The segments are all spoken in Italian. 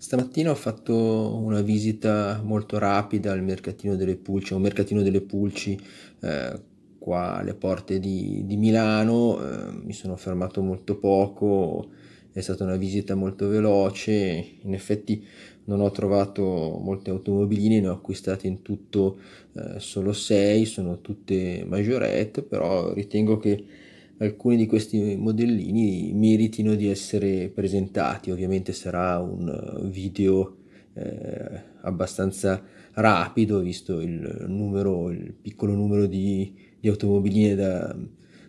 Stamattina ho fatto una visita molto rapida al mercatino delle pulci, un mercatino delle pulci eh, qua alle porte di, di Milano, eh, mi sono fermato molto poco, è stata una visita molto veloce, in effetti non ho trovato molte automobiline, ne ho acquistate in tutto eh, solo 6, sono tutte majorette, però ritengo che alcuni di questi modellini meritino di essere presentati. Ovviamente sarà un eh, video eh, abbastanza rapido, visto il, numero, il piccolo numero di, di automobiline da,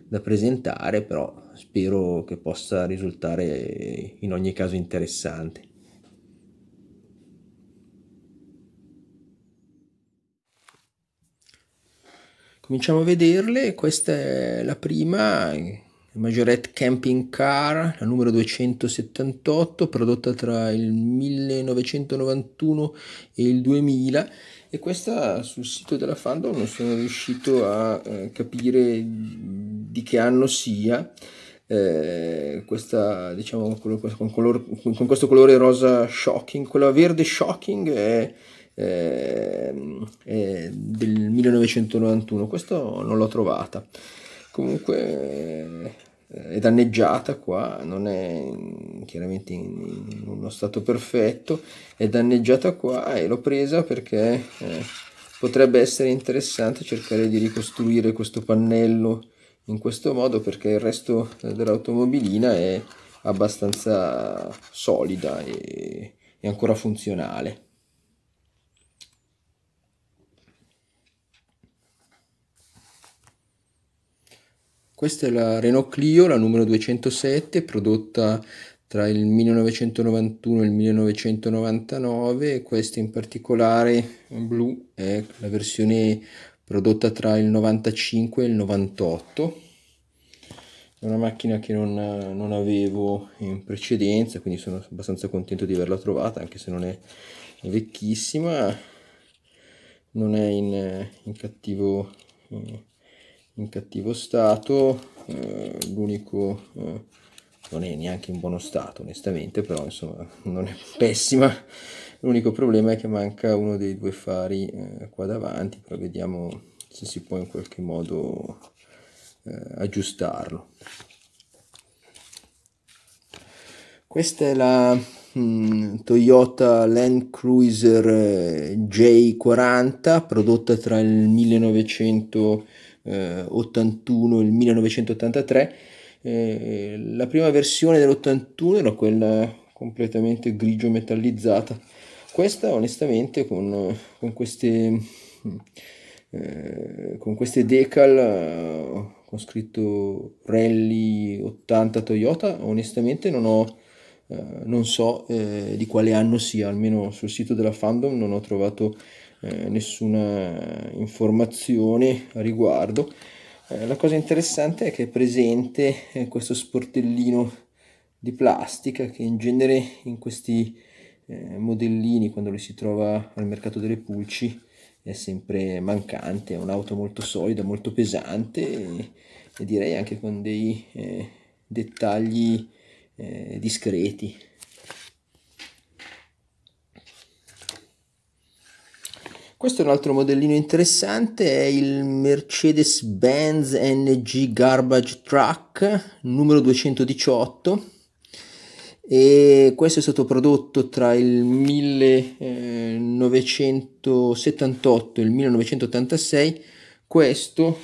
da presentare, però spero che possa risultare eh, in ogni caso interessante. Cominciamo a vederle, questa è la prima, Majorette Camping Car, la numero 278, prodotta tra il 1991 e il 2000 e questa sul sito della fandom non sono riuscito a eh, capire di che anno sia. Eh, questa, diciamo, con, color, con, questo colore rosa shocking, quella verde shocking è eh, eh, del 1991, questo non l'ho trovata. Comunque eh, è danneggiata qua, non è chiaramente in, in, uno stato perfetto, è danneggiata qua e l'ho presa perché eh, potrebbe essere interessante cercare di ricostruire questo pannello in questo modo perché il resto dell'automobilina è abbastanza solida e, e ancora funzionale. Questa è la Renault Clio, la numero 207, prodotta tra il 1991 e il 1999. Questa in particolare in blu è la versione prodotta tra il 95 e il 98 è una macchina che non, non, avevo in precedenza quindi sono abbastanza contento di averla trovata anche se non è vecchissima non è in, in cattivo in eh, in cattivo stato eh, l'unico eh, non è neanche in buono stato onestamente però insomma non è pessima l'unico problema è che manca uno dei due fari eh, qua davanti però vediamo se si può in qualche modo eh, aggiustarlo questa è la mh, mm, Toyota Land Cruiser eh, J40 prodotta tra il 1900 81 eh, il 1983 eh, la prima versione dell'81 era quella completamente grigio metallizzata questa onestamente con, con queste eh, con queste decal eh, con scritto rally 80 toyota onestamente non ho eh, non so eh, di quale anno sia almeno sul sito della fandom non ho trovato eh, nessuna informazione a riguardo. Eh, la cosa interessante è che è presente eh, questo sportellino di plastica che in genere in questi eh, modellini quando li si trova al mercato delle pulci è sempre mancante, è un'auto molto solida, molto pesante e, e direi anche con dei eh, dettagli discreti. Questo è un altro modellino interessante, è il Mercedes-Benz NG Garbage Truck numero 218 e questo è stato prodotto tra il 1978 e il 1986, questo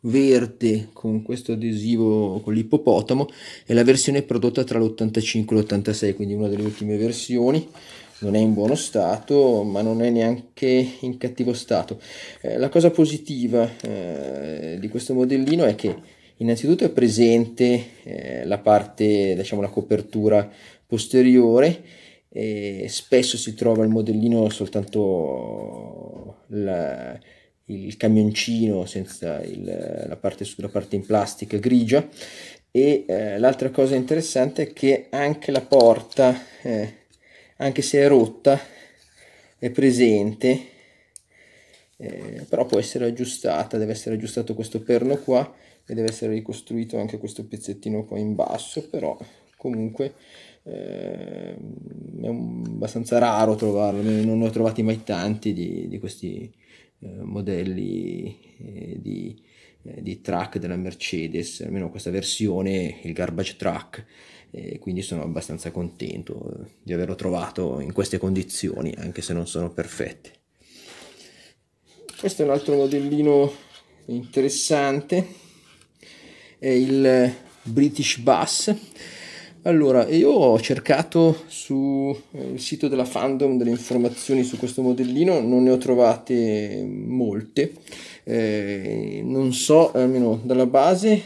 verde con questo adesivo con l'ippopotamo è la versione prodotta tra l'85 e l'86, quindi una delle ultime versioni non è in buono stato, ma non è neanche in cattivo stato. Eh, la cosa positiva eh, di questo modellino è che innanzitutto è presente eh, la parte, diciamo la copertura posteriore, spesso si trova il modellino soltanto la, il camioncino senza il, la, parte, la parte in plastica grigia e eh, l'altra cosa interessante è che anche la porta eh, anche se è rotta è presente eh, però può essere aggiustata deve essere aggiustato questo perno qua e deve essere ricostruito anche questo pezzettino qua in basso però comunque eh, è un, abbastanza raro trovarlo non ne ho trovati mai tanti di, di questi eh, modelli eh, di eh, di track della Mercedes, almeno questa versione, il garbage track, e quindi sono abbastanza contento eh, di averlo trovato in queste condizioni, anche se non sono perfette. Questo è un altro modellino interessante, è il British Bus. Allora, io ho cercato sul eh, sito della fandom delle informazioni su questo modellino, non ne ho trovate molte eh, non so, almeno dalla base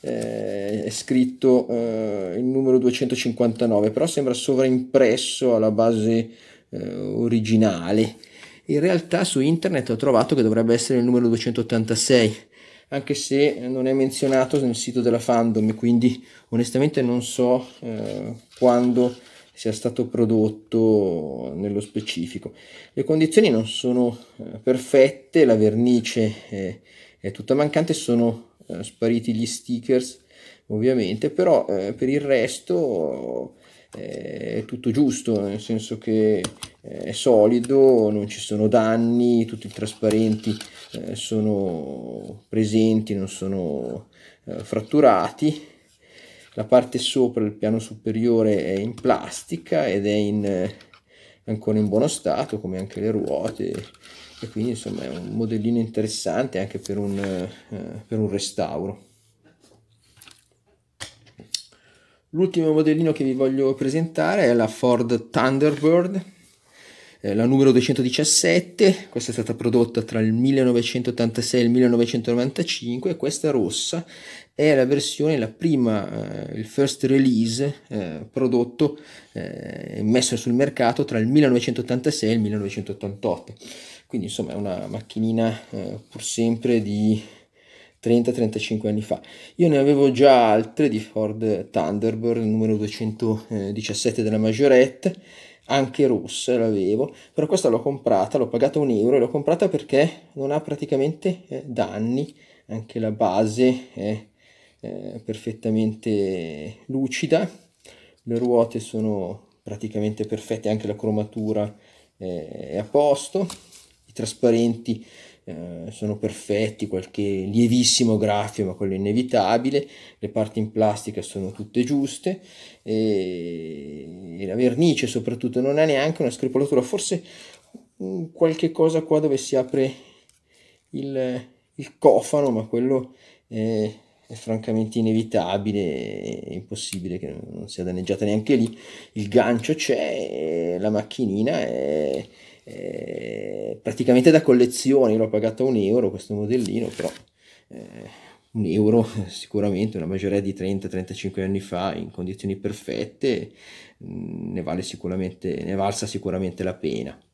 eh, è scritto eh, il numero 259, però sembra sovraimpresso alla base eh, originale. In realtà su internet ho trovato che dovrebbe essere il numero 286, anche se non è menzionato nel sito della fandom, quindi onestamente non so eh, quando sia stato prodotto nello specifico. Le condizioni non sono eh, perfette, la vernice è, è tutta mancante, sono eh, spariti gli stickers ovviamente, però eh, per il resto eh, è tutto giusto, nel senso che è solido, non ci sono danni, tutti i trasparenti sono presenti, non sono fratturati la parte sopra, il piano superiore è in plastica ed è in, eh, ancora in buono stato come anche le ruote e quindi insomma è un modellino interessante anche per un, eh, per un restauro. L'ultimo modellino che vi voglio presentare è la Ford Thunderbird eh, la numero 217, questa è stata prodotta tra il 1986 e il 1995 questa rossa è la versione, la prima, eh, il first release eh, prodotto e eh, messo sul mercato tra il 1986 e il 1988. Quindi insomma è una macchinina eh, pur sempre di 30-35 anni fa. Io ne avevo già altre di Ford Thunderbird, numero 217 della Majorette anche rossa l'avevo, però questa l'ho comprata, l'ho pagata un euro e l'ho comprata perché non ha praticamente eh, danni, anche la base è eh, perfettamente lucida, le ruote sono praticamente perfette, anche la cromatura eh, è a posto, i trasparenti eh, sono perfetti, qualche lievissimo graffio, ma quello è inevitabile, le parti in plastica sono tutte giuste e, eh, e la vernice soprattutto non ha neanche una screpolatura, forse mm, qualche cosa qua dove si apre il, il cofano, ma quello è, è francamente inevitabile, è impossibile che non sia danneggiata neanche lì, il gancio c'è, eh, la macchinina è eh, praticamente da collezione, l'ho pagato a un euro questo modellino, però eh, un euro sicuramente, una maggioria di 30-35 anni fa in condizioni perfette, mm, ne, vale sicuramente, ne valsa sicuramente la pena.